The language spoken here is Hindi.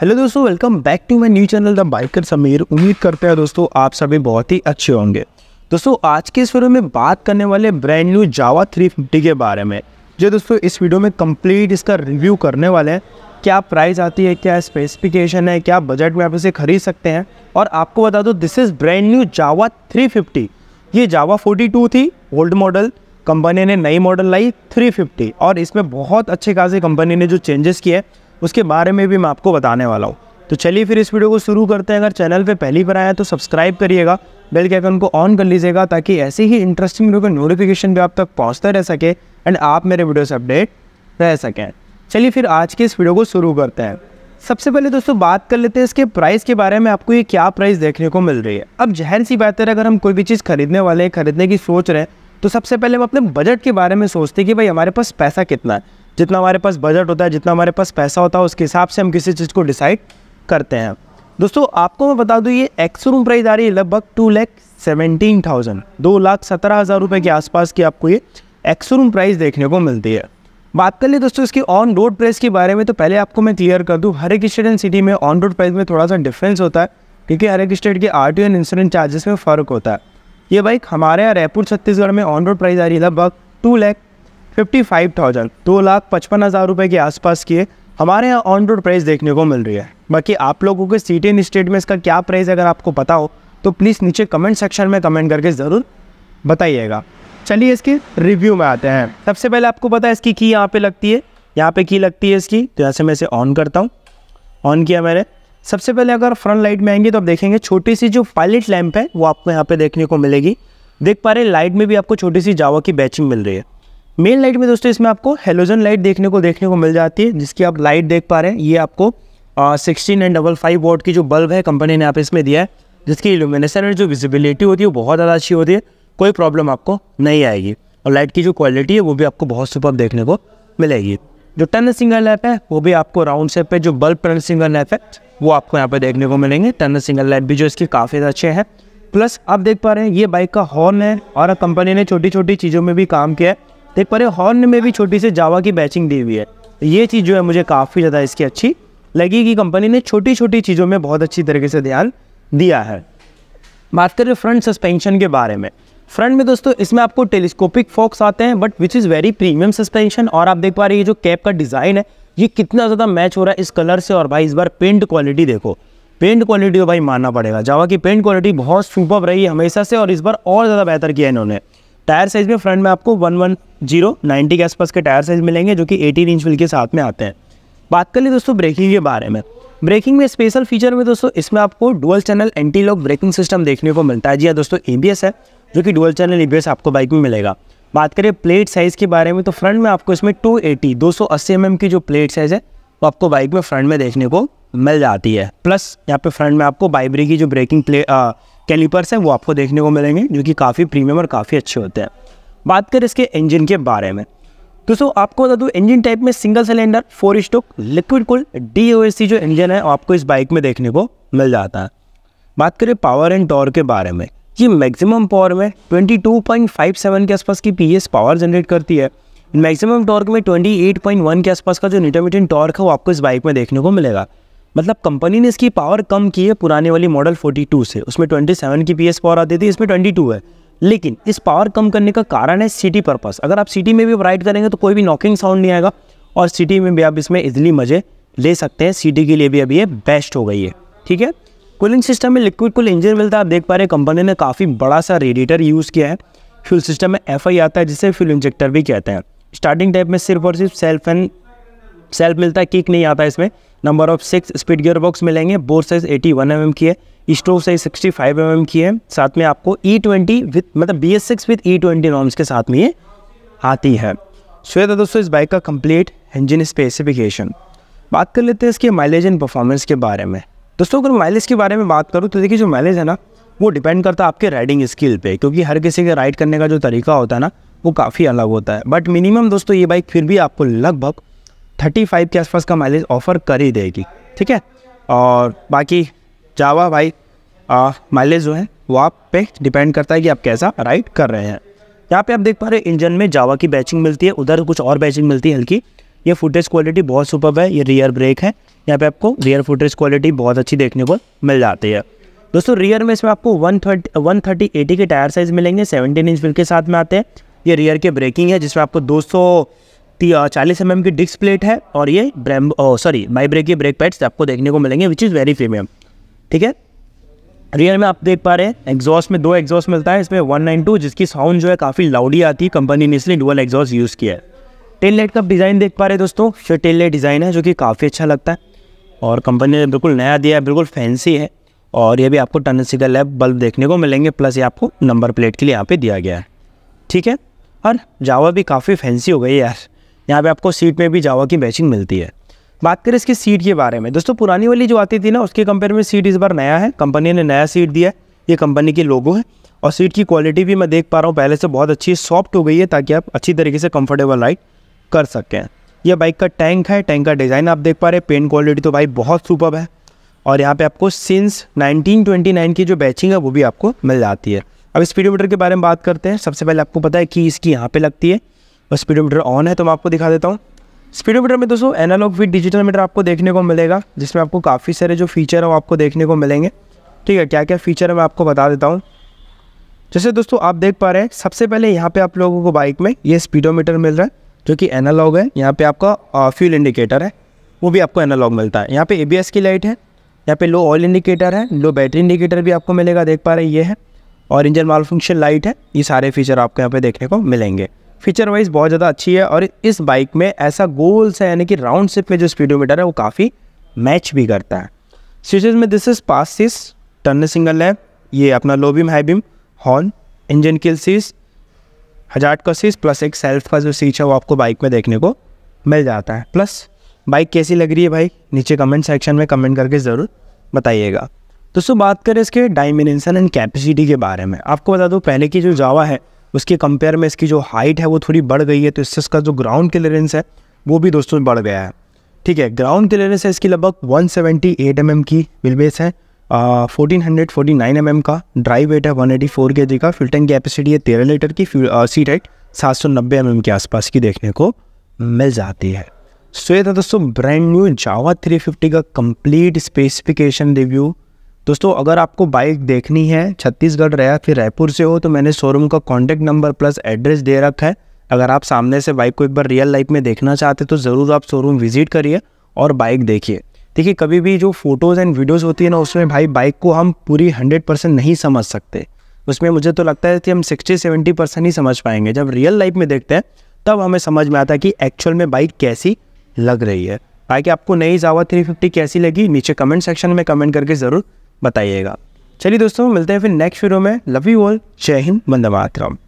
हेलो दोस्तों welcome back to my new channel the biker Sameer उम्मीद करते हैं दोस्तों आप सभी बहुत ही अच्छे होंगे दोस्तों आज के इस वीडियो में बात करने वाले ब्रांड न्यू जावा 350 के बारे में जो दोस्तों इस वीडियो में कंप्लीट इसका रिव्यू करने वाले हैं क्या प्राइस आती है क्या स्पेसिफिकेशन है क्या बजट में आप इसे खरीद सकते हैं और आपको बता दो this is brand new Jawa three ये जावा फोर्टी थी ओल्ड मॉडल कंपनी ने नई मॉडल लाई 350 और इसमें बहुत अच्छे खासे कंपनी ने जो चेंजेस किए उसके बारे में भी मैं आपको बताने वाला हूँ तो चलिए फिर इस वीडियो को शुरू करते हैं अगर चैनल पे पहली बार आया तो सब्सक्राइब करिएगा बेल के आइकन को ऑन कर लीजिएगा ताकि ऐसे ही इंटरेस्टिंग वीडियो का नोटिफिकेशन भी आप तक पहुँचता रह सके एंड आप मेरे वीडियो से अपडेट रह सकें चलिए फिर आज के इस वीडियो को शुरू करते हैं सबसे पहले दोस्तों बात कर लेते हैं इसके प्राइस के बारे में आपको ये क्या प्राइस देखने को मिल रही है अब जहर सी बात है अगर हम कोई भी चीज़ खरीदने वाले हैं खरीदने की सोच रहे हैं तो सबसे पहले हम अपने बजट के बारे में सोचते हैं कि भाई हमारे पास पैसा कितना है जितना हमारे पास बजट होता है जितना हमारे पास पैसा होता है उसके हिसाब से हम किसी चीज़ को डिसाइड करते हैं दोस्तों आपको मैं बता दूँ ये एक्स रूम प्राइस आ रही है लगभग टू लैख सेवेंटीन थाउजेंड दो लाख सत्रह हज़ार रुपये के आसपास की आपको ये एक्स रूम प्राइस देखने को मिलती है बात कर ली दोस्तों इसकी ऑन रोड प्राइस के बारे में तो पहले आपको मैं क्लियर कर दूँ हर एक स्टेट सिटी में ऑन रोड प्राइस में थोड़ा सा डिफरेंस होता है क्योंकि हर एक स्टेट के R T and insurance charges में फ़र्क होता है ये बाइक हमारे यहाँ रायपुर छत्तीसगढ़ में ऑन रोड प्राइस आ रही है लगभग two lakh fifty five thousand दो लाख पचपन हज़ार रुपये के आसपास की है हमारे यहाँ ऑन रोड प्राइस देखने को मिल रही है बाकी आप लोगों के सिटी एंड स्टेट में इसका क्या प्राइस अगर आपको पता हो तो प्लीज़ नीचे कमेंट सेक्शन में कमेंट करके ज़रूर बताइएगा चलिए इसके रिव्यू में आते हैं सबसे पहले आपको पता है इसकी की यहाँ पे लगती है यहाँ पे की लगती है इसकी तो यहाँ से मैं इसे ऑन करता हूँ ऑन किया मैंने सबसे पहले अगर फ्रंट लाइट में आएंगे तो आप देखेंगे छोटी सी जो पायलट लैंप है वो आपको यहाँ पे देखने को मिलेगी देख पा रहे लाइट में भी आपको छोटी सी जावा की बैचिंग मिल रही है मेन लाइट में दोस्तों इसमें आपको हेलोजन लाइट देखने को देखने को मिल जाती है जिसकी आप लाइट देख पा रहे हैं ये आपको sixteen and double five watt की जो बल्ब है कंपनी ने आप इसमें दिया है जिसकी इल्यूमिनेशन और जो विजिबिलिटी होती है वो बहुत ज़्यादा अच्छी होती है कोई प्रॉब्लम आपको नहीं आएगी और लाइट की जो क्वालिटी है वो भी आपको बहुत सुपर देखने को मिलेगी जो टन सिंगल लैप है वो भी आपको राउंड शेप पे जो बल्ब टन सिंगल लैप है वो आपको यहाँ पे देखने को मिलेंगे टन सिंगल लैप भी जो इसके काफ़ी अच्छे हैं प्लस आप देख पा रहे हैं ये बाइक का हॉर्न है और कंपनी ने छोटी छोटी चीज़ों में भी काम किया है देख पा रहे हॉर्न में भी छोटी सी जावा की बैचिंग दी हुई है ये चीज़ जो है मुझे काफ़ी ज़्यादा इसकी अच्छी लगी कि कंपनी ने छोटी छोटी चीज़ों में बहुत अच्छी तरीके से ध्यान दिया है बात करें फ्रंट सस्पेंशन के बारे में फ्रंट में दोस्तों इसमें आपको टेलीस्कोपिक फोक्स आते हैं but which is very premium suspension और आप देख पा रहे ये जो कैप का डिज़ाइन है ये कितना ज़्यादा मैच हो रहा है इस कलर से और भाई इस बार पेंट क्वालिटी देखो पेंट क्वालिटी को भाई मानना पड़ेगा जावा की पेंट क्वालिटी बहुत सुपर रही है हमेशा से और इस बार और ज़्यादा बेहतर किया इन्होंने टायर साइज़ में फ्रंट में आपको वन वन जीरो नाइन्टी के आसपास के टायर साइज़ मिलेंगे जो कि एटीन इंच व्हील के साथ में आते हैं बात कर ली दोस्तों ब्रेकिंग के बारे में ब्रेकिंग में स्पेशल फीचर में दोस्तों इसमें आपको dual channel anti lock braking system देखने को मिलता है जी हाँ दोस्तों ए है जो कि डुअल चैनल ए आपको बाइक में मिलेगा बात करें प्लेट साइज़ के बारे में तो फ्रंट में आपको इसमें टू एटी दो mm की जो प्लेट साइज़ है वो आपको बाइक में फ्रंट में देखने को मिल जाती है प्लस यहाँ पे फ्रंट में आपको बाइब्री की जो ब्रेकिंग प्ले कैलिपर्स हैं वो आपको देखने को मिलेंगे जो कि काफ़ी प्रीमियम और काफ़ी अच्छे होते हैं बात करें इसके इंजन के बारे में दोस्तों आपको बता दूँ इंजन टाइप में single cylinder four stroke liquid cooled जो इंजन है आपको इस बाइक में देखने को मिल जाता है बात करें पावर एंड टॉर के बारे में ये मैक्सिमम पावर में 22.57 के आसपास की पीएस पावर जनरेट करती है मैक्सिमम टॉर्क में 28.1 के आसपास का जो इंटरमीडियंट टॉर्क है वो आपको इस बाइक में देखने को मिलेगा मतलब कंपनी ने इसकी पावर कम की है पुराने वाली मॉडल 42 से उसमें 27 की पीएस पावर आती थी इसमें 22 है लेकिन इस पावर कम करने का कारण है सिटी पर्पस अगर आप सिटी में भी राइड करेंगे तो कोई भी नॉकिंग साउंड नहीं आएगा और सिटी में भी आप इसमें इजिली मज़े ले सकते हैं सिटी के लिए भी अभी ये बेस्ट हो गई है ठीक है कूलिंग सिस्टम में लिक्विड कूल इंजन मिलता है आप देख पा रहे कंपनी ने काफ़ी बड़ा सा रेडिएटर यूज़ किया है फ्यूल सिस्टम में एफ आता है जिसे फ्यूल इंजेक्टर भी कहते हैं स्टार्टिंग टाइप में सिर्फ और सिर्फ सेल्फ एंड सेल्फ मिलता है किक नहीं आता इसमें number of six speed gear box मिलेंगे bore size eighty one M की है stroke size sixty five M की है साथ में आपको ई ट्वेंटी विथ मतलब B S six with E twenty norms के साथ में ये आती है सो दोस्तों इस बाइक का कंप्लीट इंजन स्पेसिफिकेशन बात कर लेते हैं इसके माइलेज एंड परफॉर्मेंस के बारे में दोस्तों अगर माइलेज के बारे में बात करूँ तो देखिए जो माइलेज है ना वो डिपेंड करता है आपके राइडिंग स्किल पे क्योंकि हर किसी के राइड करने का जो तरीका होता है ना वो काफ़ी अलग होता है बट मिनिमम दोस्तों ये बाइक फिर भी आपको लगभग थर्टी फाइव के आसपास का माइलेज ऑफर कर ही देगी ठीक है और बाकी जावा भाई माइलेज जो है वो आप पे डिपेंड करता है कि आप कैसा राइड कर रहे हैं यहाँ पे आप देख पा रहे हैं इंजन में जावा की बैचिंग मिलती है उधर कुछ और बैचिंग मिलती है हल्की ये फुटेज क्वालिटी बहुत सुपर है ये रियर ब्रेक है यहाँ पे आपको रियर फुटेज क्वालिटी बहुत अच्छी देखने को मिल जाती है दोस्तों रियर में इसमें आपको one thirty one thirty eighty के टायर साइज़ मिलेंगे सेवनटीन इंच व्हील के साथ में आते हैं ये रियर के ब्रेकिंग है जिसमें आपको दो सौ चालीस एम की डिस्क प्लेट है और ये ब्रेम सॉरी माई ब्रेक के ब्रेक पैड्स आपको देखने को मिलेंगे विच इज़ वेरी प्रीमियम ठीक है रियर में आप देख पा रहे हैं एग्जॉस्ट में दो एग्जॉस्ट मिलता है इसमें वन नाइन टू जिसकी साउंड जो है काफ़ी लाउडी आती है कंपनी ने इसलिए डुअल एग्जॉस्ट यूज़ किया है टेल लाइट का डिज़ाइन देख पा रहे हैं दोस्तों फिर टेल लाइट डिज़ाइन है जो कि काफ़ी अच्छा लगता है और कंपनी ने बिल्कुल नया दिया है बिल्कुल फैंसी है और ये भी आपको टनल सिगल लैब बल्ब देखने को मिलेंगे प्लस ये आपको नंबर प्लेट के लिए यहाँ पे दिया गया है ठीक है और जावा भी काफ़ी फैंसी हो गई यार यहाँ पे आपको सीट में भी जावा की बैचिंग मिलती है बात करें इसकी सीट के बारे में दोस्तों पुरानी वाली जो आती थी ना उसके कंपेयर में सीट इस बार नया है कंपनी ने नया सीट दिया है ये कंपनी के लोगो है और सीट की क्वालिटी भी मैं देख पा रहा हूँ पहले से बहुत अच्छी सॉफ्ट हो गई है ताकि आप अच्छी तरीके से कंफर्टेबल राइड कर सकें यह बाइक का टैंक है टैंक का डिज़ाइन आप देख पा रहे हैं पेंट क्वालिटी तो भाई बहुत सुपर है और यहाँ पे आपको सिंस 1929 की जो बैचिंग है वो भी आपको मिल जाती है अब स्पीडोमीटर के बारे में बात करते हैं सबसे पहले आपको पता है कि इसकी यहाँ पे लगती है और स्पीडोमीटर ऑन है तो मैं आपको दिखा देता हूँ स्पीडोमीटर में दोस्तों एनालॉग फिट डिजिटल मीटर आपको देखने को मिलेगा जिसमें आपको काफ़ी सारे जो फीचर हैं वो आपको देखने को मिलेंगे ठीक है क्या क्या फीचर है मैं आपको बता देता हूँ जैसे दोस्तों आप देख पा रहे हैं सबसे पहले यहाँ पे आप लोगों को बाइक में ये स्पीडोमीटर मिल रहा है जो कि एनालॉग है यहाँ पे आपका फ्यूल इंडिकेटर है वो भी आपको एनालॉग मिलता है यहाँ पे एबीएस की लाइट है यहाँ पे लो ऑयल इंडिकेटर है लो बैटरी इंडिकेटर भी आपको मिलेगा देख पा रहे ये है और इंजन माल फंक्शन लाइट है ये सारे फीचर आपको यहाँ पर देखने को मिलेंगे फीचर वाइज बहुत ज़्यादा अच्छी है और इस बाइक में ऐसा गोल है यानी कि राउंड शेप में जो स्पीडोमीटर है वो काफ़ी मैच भी करता है स्विचेज में दिस इज पास सीस टर्न सिंगल है ये अपना low beam high beam horn engine kill सीस हज़ार का सीस प्लस एक सेल्फ का जो सीच है वो आपको बाइक में देखने को मिल जाता है प्लस बाइक कैसी लग रही है भाई नीचे कमेंट सेक्शन में कमेंट करके ज़रूर बताइएगा दोस्तों बात करें इसके डायमेंशन एंड कैपेसिटी के बारे में आपको बता दूँ पहले की जो जावा है उसके कंपेयर में इसकी जो हाइट है वो थोड़ी बढ़ गई है तो इससे इसका जो ग्राउंड क्लियरेंस है वो भी दोस्तों बढ़ गया है ठीक है ग्राउंड क्लियरेंस है इसकी लगभग 178 सेवेंटी mm की विलबेस है fourteen hundred forty nine M M का ड्राइव वेट है one eighty four K G का फ्यूल कैपेसिटी है तेरह लीटर की सीट हाइट सात सौ नब्बे एम एम के आसपास की देखने को मिल जाती है सो ये था दोस्तों brand new Jawa three fifty का कंप्लीट स्पेसिफिकेशन रिव्यू दोस्तों अगर आपको बाइक देखनी है छत्तीसगढ़ रहा फिर रायपुर से हो तो मैंने शोरूम का कॉन्टैक्ट नंबर प्लस एड्रेस दे रखा है अगर आप सामने से बाइक को एक बार रियल लाइफ में देखना चाहते तो ज़रूर आप शोरूम विजिट करिए और बाइक देखिए देखिए कभी भी जो फोटोज़ एंड वीडियोज़ होती है ना उसमें भाई बाइक को हम पूरी हंड्रेड परसेंट नहीं समझ सकते उसमें मुझे तो लगता है कि हम सिक्सटी सेवेंटी परसेंट ही समझ पाएंगे जब रियल लाइफ में देखते हैं तब हमें समझ में आता है कि एक्चुअल में बाइक कैसी लग रही है बाकी आपको नई जावा थ्री फिफ्टी कैसी लगी नीचे कमेंट सेक्शन में कमेंट करके ज़रूर बताइएगा चलिए दोस्तों मिलते हैं फिर नेक्स्ट वीडियो में लव यू ऑल जय हिंद वंदे मातरम